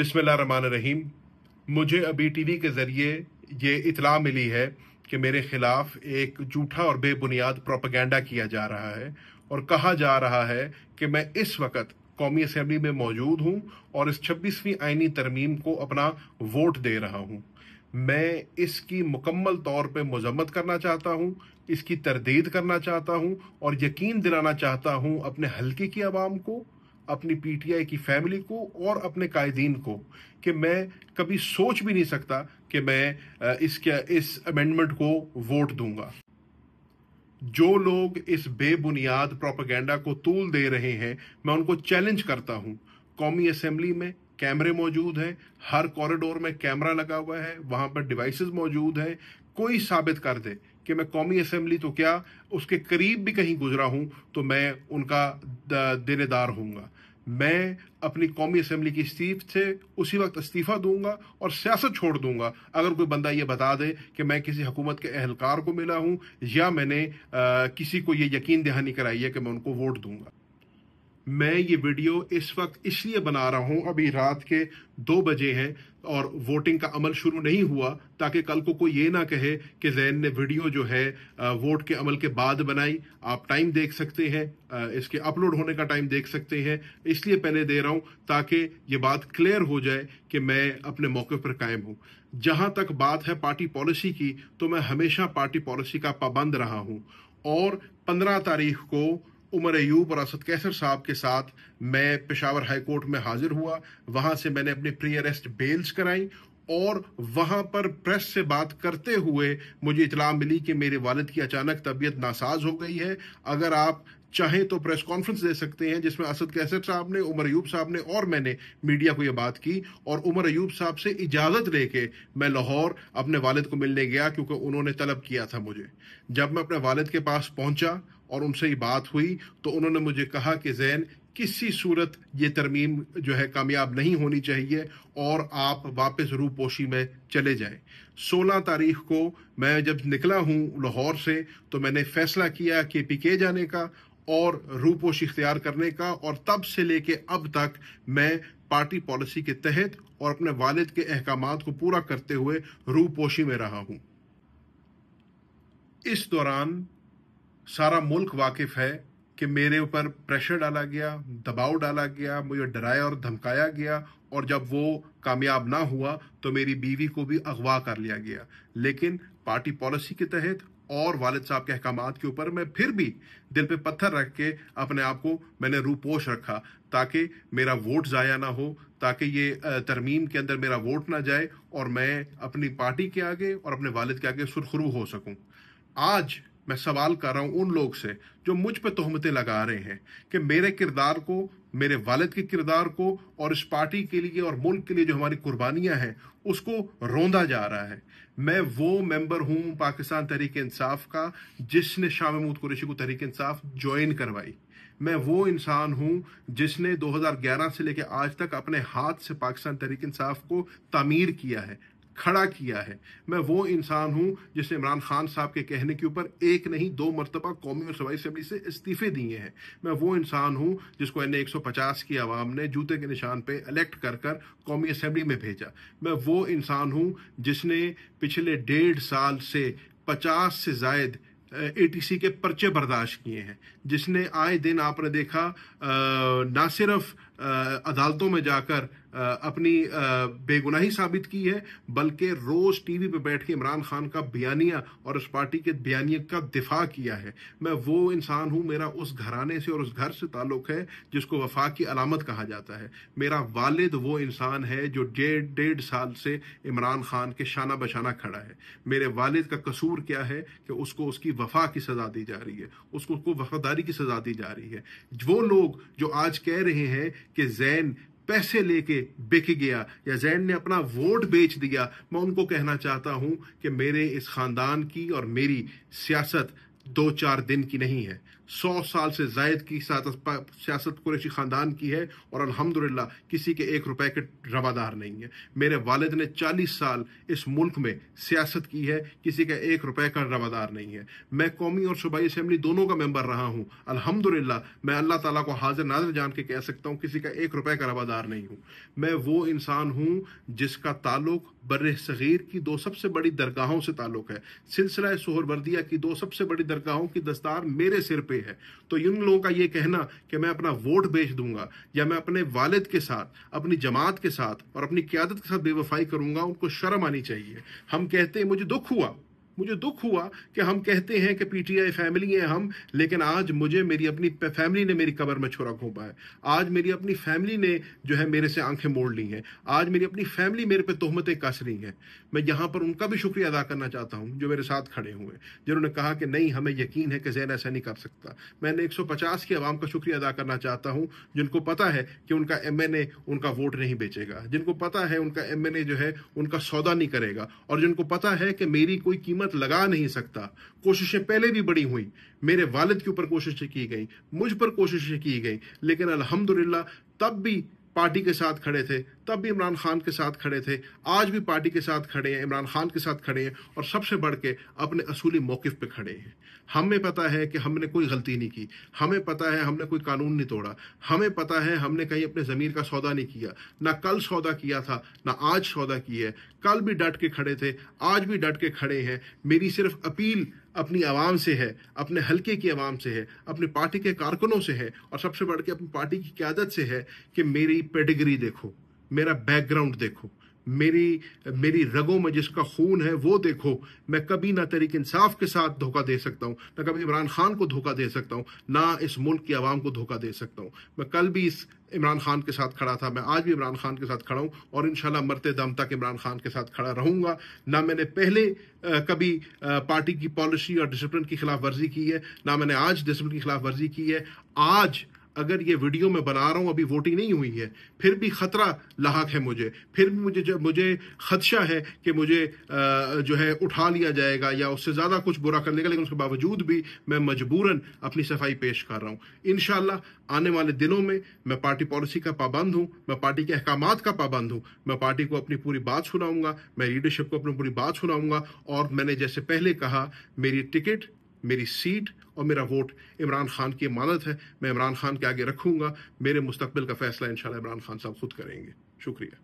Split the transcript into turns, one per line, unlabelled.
रहमान रहीम मुझे अभी T V के ज़रिए ये इतला मिली है कि मेरे खिलाफ एक झूठा और बेबुनियाद प्रोपागेंडा किया जा रहा है और कहा जा रहा है कि मैं इस वक्त कौमी असम्बली में मौजूद हूँ और इस छब्बीसवीं आइनी तरमीम को अपना वोट दे रहा हूँ मैं इसकी मुकम्मल तौर पर मजम्मत करना चाहता हूँ इसकी तरदीद करना चाहता हूँ और यकीन दिलाना चाहता हूँ अपने हल्के की आवाम को अपनी पीटीआई की फैमिली को और अपने कायदीन को कि मैं कभी सोच भी नहीं सकता कि मैं इसके इस अमेंडमेंट को वोट दूंगा जो लोग इस बेबुनियाद प्रोपागेंडा को तूल दे रहे हैं मैं उनको चैलेंज करता हूं कौमी असेंबली में कैमरे मौजूद हैं हर कॉरिडोर में कैमरा लगा हुआ है वहां पर डिवाइसेस मौजूद हैं कोई साबित कर दे कि मैं कौमी असम्बली तो क्या उसके करीब भी कहीं गुजरा हूं तो मैं उनका देनेदार हूँगा मैं अपनी कौमी असम्बली की इस्तीफ से उसी वक्त इस्तीफ़ा दूंगा और सियासत छोड़ दूंगा अगर कोई बंदा ये बता दे कि मैं किसी हुकूमत के अहलकार को मिला हूँ या मैंने आ, किसी को ये यकीन दहानी कराई है कि मैं उनको वोट दूंगा मैं ये वीडियो इस वक्त इसलिए बना रहा हूं अभी रात के दो बजे हैं और वोटिंग का अमल शुरू नहीं हुआ ताकि कल को कोई ये ना कहे कि जैन ने वीडियो जो है वोट के अमल के बाद बनाई आप टाइम देख सकते हैं इसके अपलोड होने का टाइम देख सकते हैं इसलिए पहले दे रहा हूं ताकि ये बात क्लियर हो जाए कि मैं अपने मौके पर कायम हूं जहां तक बात है पार्टी पॉलिसी की तो मैं हमेशा पार्टी पॉलिसी का पाबंद रहा हूं और पंद्रह तारीख को उमर एयूब और असद कैसर साहब के साथ मैं पेशावर हाई कोर्ट में हाजिर हुआ वहाँ से मैंने अपनी प्री अरेस्ट बेल्स कराई और वहाँ पर प्रेस से बात करते हुए मुझे इतला मिली कि मेरे वालद की अचानक तबीयत नासाज हो गई है अगर आप चाहें तो प्रेस कॉन्फ्रेंस दे सकते हैं जिसमें असद कैसर साहब ने उमर अयूब साहब ने और मैंने मीडिया को यह बात की और उमर अयूब साहब से इजाज़त लेके मैं लाहौर अपने वालद को मिलने गया क्योंकि उन्होंने तलब किया था मुझे जब मैं अपने वालद के पास पहुंचा और उनसे ही बात हुई तो उन्होंने मुझे कहा कि जैन किसी सूरत ये तरमीम जो है कामयाब नहीं होनी चाहिए और आप वापस रूपोशी में चले जाएं 16 तारीख को मैं जब निकला हूँ लाहौर से तो मैंने फैसला किया कि पिके जाने का और रूपोश इख्तियार करने का और तब से लेके अब तक मैं पार्टी पॉलिसी के तहत और अपने वालिद के अहकाम को पूरा करते हुए रूपोशी में रहा हूँ इस दौरान सारा मुल्क वाकिफ है कि मेरे ऊपर प्रेशर डाला गया दबाव डाला गया मुझे डराया और धमकाया गया और जब वो कामयाब ना हुआ तो मेरी बीवी को भी अगवा कर लिया गया लेकिन पार्टी पॉलिसी के तहत और वालिद साहब के अहकाम के ऊपर मैं फिर भी दिल पे पत्थर रख के अपने आप को मैंने रूपोश रखा ताकि मेरा वोट ज़ाया ना हो ताकि ये तरमीम के अंदर मेरा वोट ना जाए और मैं अपनी पार्टी के आगे और अपने वालिद के आगे सुरखरू हो सकूं आज मैं सवाल कर रहा हूँ उन लोग से जो मुझ पर तोहमतें लगा रहे हैं कि मेरे किरदार को मेरे वालिद के किरदार को और इस पार्टी के लिए और मुल्क के लिए जो हमारी कुर्बानियां हैं उसको रोंदा जा रहा है मैं वो मेंबर हूँ पाकिस्तान तहरीक इंसाफ का जिसने शाह महमूद कुरेशी को तहरीक इंसाफ ज्वाइन करवाई मैं वो इंसान हूँ जिसने 2011 से लेकर आज तक अपने हाथ से पाकिस्तान तहरीक इंसाफ को तामीर किया है खड़ा किया है मैं वो इंसान हूँ जिसने इमरान खान साहब के कहने के ऊपर एक नहीं दो मरतबा कौमी और सवाई असम्बली से इस्तीफे दिए हैं मैं वो इंसान हूँ जिसको एन एक सौ पचास की आवाम ने जूते के निशान पर इलेक्ट कर कर कौमी असम्बली में भेजा मैं वो इंसान हूँ जिसने पिछले डेढ़ साल से पचास से जायद एटीसी के पर्चे बर्दाश्त किए हैं जिसने आए दिन आपने देखा आ, ना सिर्फ आ, अदालतों में जाकर अपनी बेगुनाही साबित की है बल्कि रोज टीवी पर बैठ के इमरान खान का बयानिया और उस पार्टी के बयानिया का दिफा किया है मैं वो इंसान हूँ मेरा उस घराने से और उस घर से ताल्लुक है जिसको वफा की अलामत कहा जाता है मेरा वालिद वो इंसान है जो डेढ़ डेढ़ साल से इमरान खान के शाना बशाना खड़ा है मेरे वालिद का कसूर क्या है कि उसको उसकी वफा की सजा दी जा रही है उसको उसको वफादारी की सजा दी जा रही है वो लोग जो आज कह रहे हैं कि जैन पैसे लेके बिक गया या जैन ने अपना वोट बेच दिया मैं उनको कहना चाहता हूं कि मेरे इस खानदान की और मेरी सियासत दो चार दिन की नहीं है सौ साल से जायद की सियासत कुरेशी ख़ानदान की है और अलहमदिल्ला किसी के एक रुपए के रवादार नहीं है मेरे वालिद ने चालीस साल इस मुल्क में सियासत की है किसी का एक रुपए का रवादार नहीं है मैं कौमी और सूबाई असम्बली दोनों का मेम्बर रहा हूँ अलहमदिल्ला मैं अल्लाह तला को हाजिर नाजिर जान के कह सकता हूँ किसी का एक रुपए का रवादार नहीं हूँ मैं वो इंसान हूँ जिसका ताल्लुक बर सग़ीर की दो सबसे बड़ी दरगाहों से ताल्लुक़ है सिलसिला सोहरबर्दिया वर्दिया की दो सबसे बड़ी दरगाहों की दस्तार मेरे सिर पर पे है तो इन लोगों का ये कहना कि मैं अपना वोट बेच दूंगा या मैं अपने वालिद के साथ अपनी जमात के साथ और अपनी क्यादत के साथ बेवफाई करूंगा उनको शर्म आनी चाहिए हम कहते हैं मुझे दुख हुआ मुझे दुख हुआ कि हम कहते हैं कि पीटीआई फैमिली है हम लेकिन आज मुझे मेरी अपनी फैमिली ने मेरी कबर में छुरा घोपा है आज मेरी अपनी फैमिली ने जो है मेरे से आंखें मोड़ ली हैं आज मेरी अपनी फैमिली मेरे पे तोहमतें कस रही हैं मैं यहाँ पर उनका भी शुक्रिया अदा करना चाहता हूँ जो मेरे साथ खड़े हुए जिन्होंने कहा कि नहीं हमें यकीन है कि जैन ऐसा नहीं कर सकता मैंने पचास की आवाम का शुक्रिया अदा करना चाहता हूँ जिनको पता है कि उनका एम उनका वोट नहीं बेचेगा जिनको पता है उनका एम जो है उनका सौदा नहीं करेगा और जिनको पता है कि मेरी कोई कीमत कीमत लगा नहीं सकता कोशिशें पहले भी बड़ी हुई मेरे वालिद के ऊपर कोशिशें की गई मुझ पर कोशिशें की गई लेकिन अल्हम्दुलिल्लाह तब भी पार्टी के साथ खड़े थे तब भी इमरान खान के साथ खड़े थे आज भी पार्टी के साथ खड़े हैं इमरान खान के साथ खड़े हैं और सबसे बढ़ के अपने असूली मौक़ पर खड़े हैं हमें पता है कि हमने कोई गलती नहीं की हमें पता है हमने कोई कानून नहीं तोड़ा हमें पता है हमने कहीं अपने ज़मीर का सौदा नहीं किया ना कल सौदा किया था ना आज सौदा किया है कल भी डट के खड़े थे आज भी डट के खड़े हैं मेरी सिर्फ अपील अपनी आवाम से है अपने हलके की आवाम से है अपनी पार्टी के कारकुनों से है और सबसे बढ़ के अपनी पार्टी की क्यादत से है कि मेरी पेडिग्री देखो मेरा बैकग्राउंड देखो मेरी मेरी रगों में जिसका खून है वो देखो मैं कभी ना तरीक इंसाफ के साथ धोखा दे सकता हूँ ना कभी इमरान खान को धोखा दे सकता हूँ ना इस मुल्क की आवाम को धोखा दे सकता हूँ मैं कल भी इस इमरान खान के साथ खड़ा था मैं आज भी इमरान खान के साथ खड़ा हूँ और इंशाल्लाह मरते दम तक इमरान खान के साथ खड़ा रहूँगा ना मैंने पहले कभी पार्टी की पॉलिसी और डिसिप्लिन की खिलाफ वर्जी की है ना मैंने आज डिसिप्लिन की खिलाफ वर्जी की है आज अगर ये वीडियो मैं बना रहा हूँ अभी वोटिंग नहीं हुई है फिर भी खतरा लाक है मुझे फिर भी मुझे जब मुझे खदशा है कि मुझे जो है उठा लिया जाएगा या उससे ज़्यादा कुछ बुरा कर लेगा लेकिन उसके बावजूद भी मैं मजबूरन अपनी सफाई पेश कर रहा हूँ इन आने वाले दिनों में मैं पार्टी पॉलिसी का पाबंद हूं मैं पार्टी के अहकाम का पाबंद हूँ मैं पार्टी को अपनी पूरी बात सुनाऊंगा मैं लीडरशिप को अपनी पूरी बात सुनाऊंगा और मैंने जैसे पहले कहा मेरी टिकट मेरी सीट और मेरा वोट इमरान खान की अमानत है मैं इमरान खान के आगे रखूंगा मेरे मुस्तबिल का फैसला इंशाल्लाह इमरान खान साहब खुद करेंगे शुक्रिया